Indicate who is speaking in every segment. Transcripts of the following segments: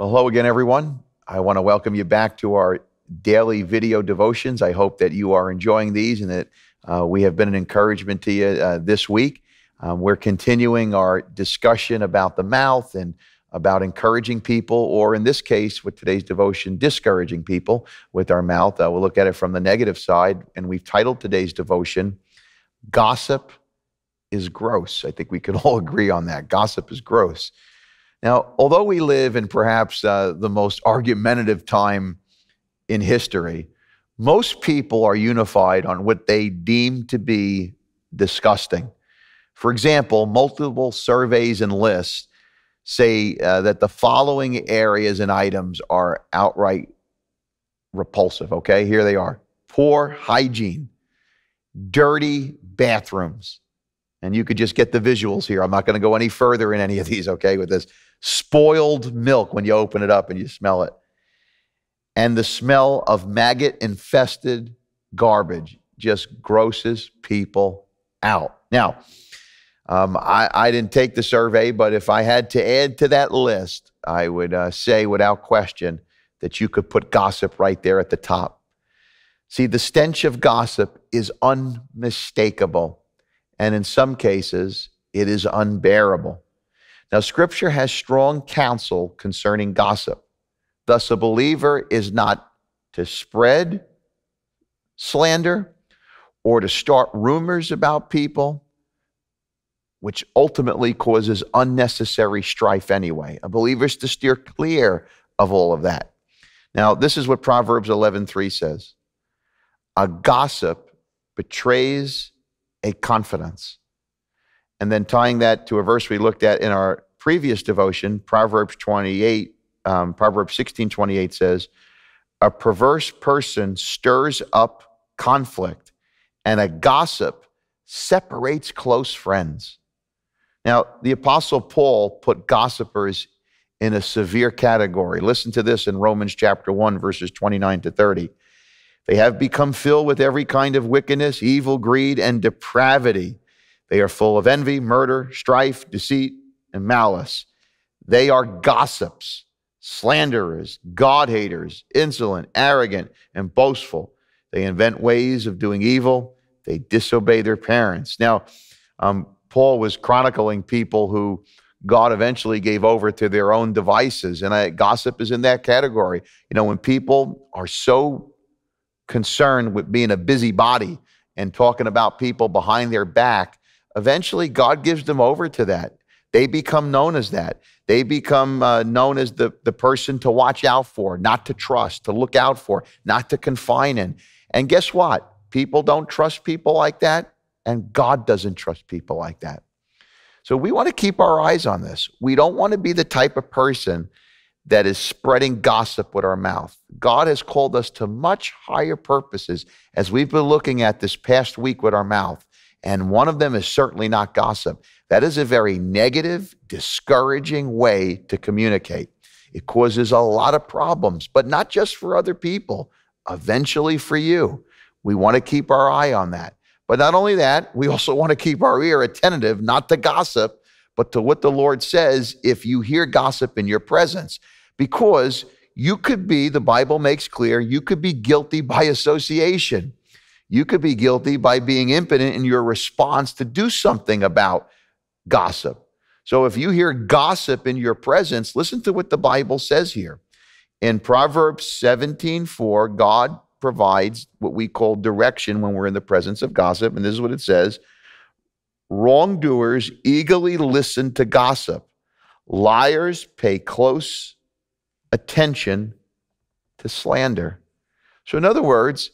Speaker 1: Well, hello again, everyone. I want to welcome you back to our daily video devotions. I hope that you are enjoying these and that uh, we have been an encouragement to you uh, this week. Um, we're continuing our discussion about the mouth and about encouraging people, or in this case, with today's devotion, discouraging people with our mouth. Uh, we'll look at it from the negative side. And we've titled today's devotion, Gossip is Gross. I think we could all agree on that. Gossip is gross. Now, although we live in perhaps uh, the most argumentative time in history, most people are unified on what they deem to be disgusting. For example, multiple surveys and lists say uh, that the following areas and items are outright repulsive. Okay, here they are poor hygiene, dirty bathrooms, and you could just get the visuals here. I'm not going to go any further in any of these, okay, with this spoiled milk when you open it up and you smell it. And the smell of maggot infested garbage just grosses people out. Now, um, I, I, didn't take the survey, but if I had to add to that list, I would uh, say without question that you could put gossip right there at the top. See, the stench of gossip is unmistakable and in some cases, it is unbearable. Now, scripture has strong counsel concerning gossip. Thus, a believer is not to spread slander or to start rumors about people, which ultimately causes unnecessary strife anyway. A believer is to steer clear of all of that. Now, this is what Proverbs 11:3 says. A gossip betrays a confidence. And then tying that to a verse we looked at in our previous devotion, Proverbs 28, um, Proverbs 16, 28 says, A perverse person stirs up conflict, and a gossip separates close friends. Now, the Apostle Paul put gossipers in a severe category. Listen to this in Romans chapter 1, verses 29 to 30. They have become filled with every kind of wickedness, evil, greed, and depravity. They are full of envy, murder, strife, deceit, and malice. They are gossips, slanderers, God haters, insolent, arrogant, and boastful. They invent ways of doing evil. They disobey their parents. Now, um, Paul was chronicling people who God eventually gave over to their own devices. And I, gossip is in that category. You know, when people are so concerned with being a busybody and talking about people behind their back, eventually God gives them over to that. They become known as that. They become uh, known as the, the person to watch out for, not to trust, to look out for, not to confine in. And guess what? People don't trust people like that, and God doesn't trust people like that. So we want to keep our eyes on this. We don't want to be the type of person that is spreading gossip with our mouth. God has called us to much higher purposes as we've been looking at this past week with our mouth. And one of them is certainly not gossip. That is a very negative, discouraging way to communicate. It causes a lot of problems, but not just for other people, eventually for you. We want to keep our eye on that. But not only that, we also want to keep our ear attentive, not to gossip, but to what the Lord says if you hear gossip in your presence because you could be, the Bible makes clear, you could be guilty by association. You could be guilty by being impotent in your response to do something about gossip. So if you hear gossip in your presence, listen to what the Bible says here. In Proverbs 17:4, God provides what we call direction when we're in the presence of gossip, and this is what it says: Wrongdoers eagerly listen to gossip. Liars pay close attention to slander. So, in other words,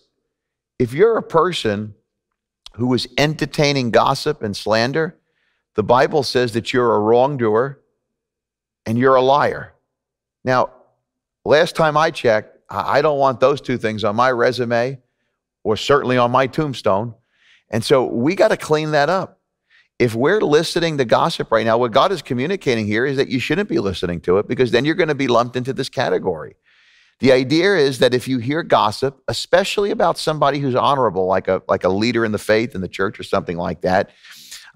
Speaker 1: if you're a person who is entertaining gossip and slander, the Bible says that you're a wrongdoer and you're a liar. Now, last time I checked, I don't want those two things on my resume or certainly on my tombstone. And so we got to clean that up if we're listening to gossip right now, what God is communicating here is that you shouldn't be listening to it because then you're going to be lumped into this category. The idea is that if you hear gossip, especially about somebody who's honorable, like a like a leader in the faith in the church or something like that,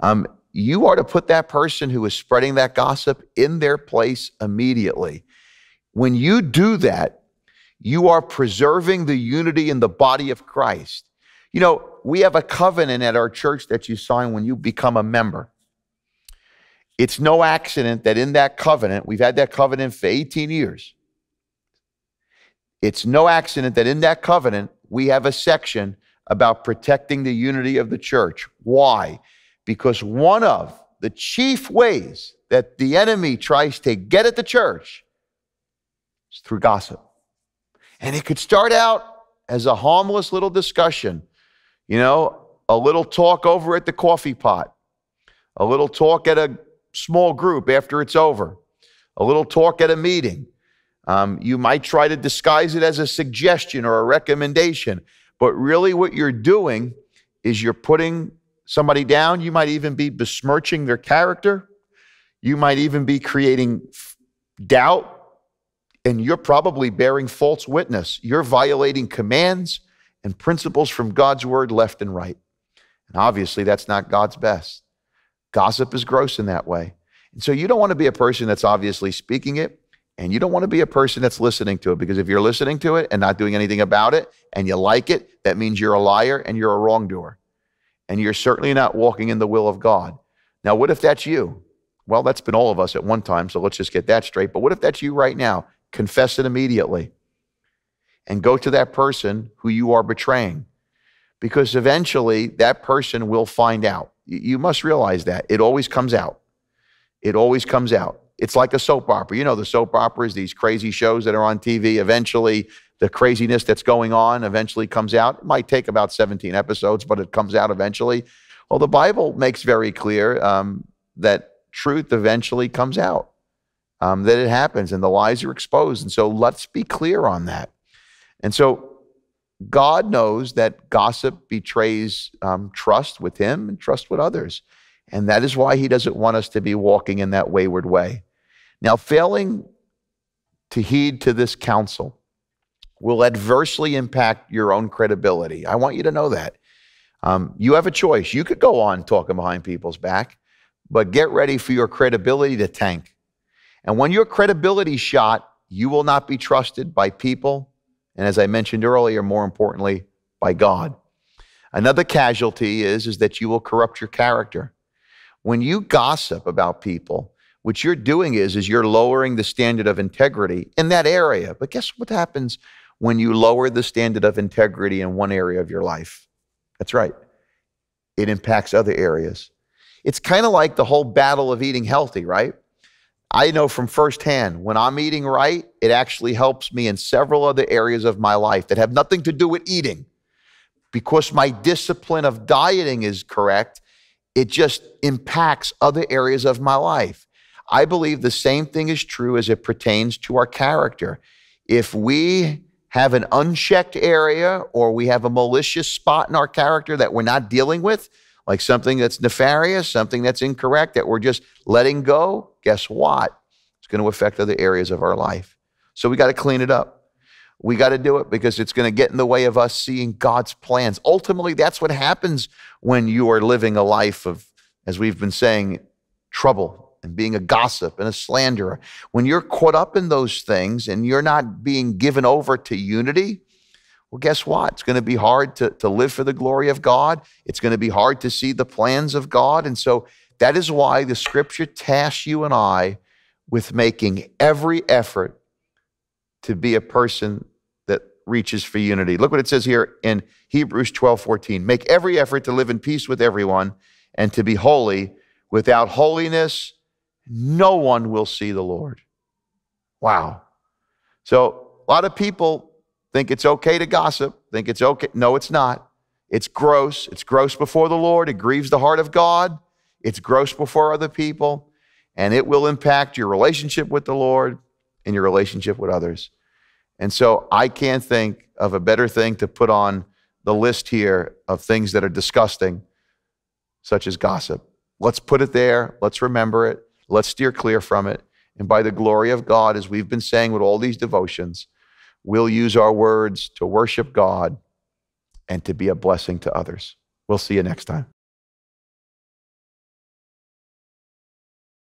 Speaker 1: um, you are to put that person who is spreading that gossip in their place immediately. When you do that, you are preserving the unity in the body of Christ. You know, we have a covenant at our church that you sign when you become a member. It's no accident that in that covenant, we've had that covenant for 18 years. It's no accident that in that covenant, we have a section about protecting the unity of the church. Why? Because one of the chief ways that the enemy tries to get at the church is through gossip. And it could start out as a harmless little discussion you know, a little talk over at the coffee pot, a little talk at a small group after it's over, a little talk at a meeting. Um, you might try to disguise it as a suggestion or a recommendation, but really what you're doing is you're putting somebody down. You might even be besmirching their character. You might even be creating doubt, and you're probably bearing false witness. You're violating commands and principles from God's word left and right. And obviously, that's not God's best. Gossip is gross in that way. And so you don't want to be a person that's obviously speaking it, and you don't want to be a person that's listening to it because if you're listening to it and not doing anything about it and you like it, that means you're a liar and you're a wrongdoer. And you're certainly not walking in the will of God. Now, what if that's you? Well, that's been all of us at one time, so let's just get that straight. But what if that's you right now? Confess it immediately and go to that person who you are betraying because eventually that person will find out. You must realize that. It always comes out. It always comes out. It's like a soap opera. You know, the soap operas, these crazy shows that are on TV, eventually the craziness that's going on eventually comes out. It might take about 17 episodes, but it comes out eventually. Well, the Bible makes very clear um, that truth eventually comes out, um, that it happens and the lies are exposed. And so let's be clear on that. And so God knows that gossip betrays um, trust with Him and trust with others. And that is why He doesn't want us to be walking in that wayward way. Now, failing to heed to this counsel will adversely impact your own credibility. I want you to know that. Um, you have a choice. You could go on talking behind people's back, but get ready for your credibility to tank. And when your credibility shot, you will not be trusted by people and as I mentioned earlier, more importantly, by God. Another casualty is, is that you will corrupt your character. When you gossip about people, what you're doing is, is you're lowering the standard of integrity in that area. But guess what happens when you lower the standard of integrity in one area of your life? That's right. It impacts other areas. It's kind of like the whole battle of eating healthy, right? I know from firsthand when I'm eating right, it actually helps me in several other areas of my life that have nothing to do with eating. Because my discipline of dieting is correct, it just impacts other areas of my life. I believe the same thing is true as it pertains to our character. If we have an unchecked area or we have a malicious spot in our character that we're not dealing with, like something that's nefarious, something that's incorrect, that we're just letting go, guess what? It's going to affect other areas of our life. So we got to clean it up. We got to do it because it's going to get in the way of us seeing God's plans. Ultimately, that's what happens when you are living a life of, as we've been saying, trouble and being a gossip and a slanderer. When you're caught up in those things and you're not being given over to unity, well, guess what? It's going to be hard to, to live for the glory of God. It's going to be hard to see the plans of God. And so that is why the scripture tasks you and I with making every effort to be a person that reaches for unity. Look what it says here in Hebrews 12 14. Make every effort to live in peace with everyone and to be holy. Without holiness, no one will see the Lord. Wow. So, a lot of people think it's okay to gossip, think it's okay. No, it's not. It's gross. It's gross before the Lord. It grieves the heart of God it's gross before other people, and it will impact your relationship with the Lord and your relationship with others. And so I can't think of a better thing to put on the list here of things that are disgusting, such as gossip. Let's put it there. Let's remember it. Let's steer clear from it. And by the glory of God, as we've been saying with all these devotions, we'll use our words to worship God and to be a blessing to others. We'll see you next time.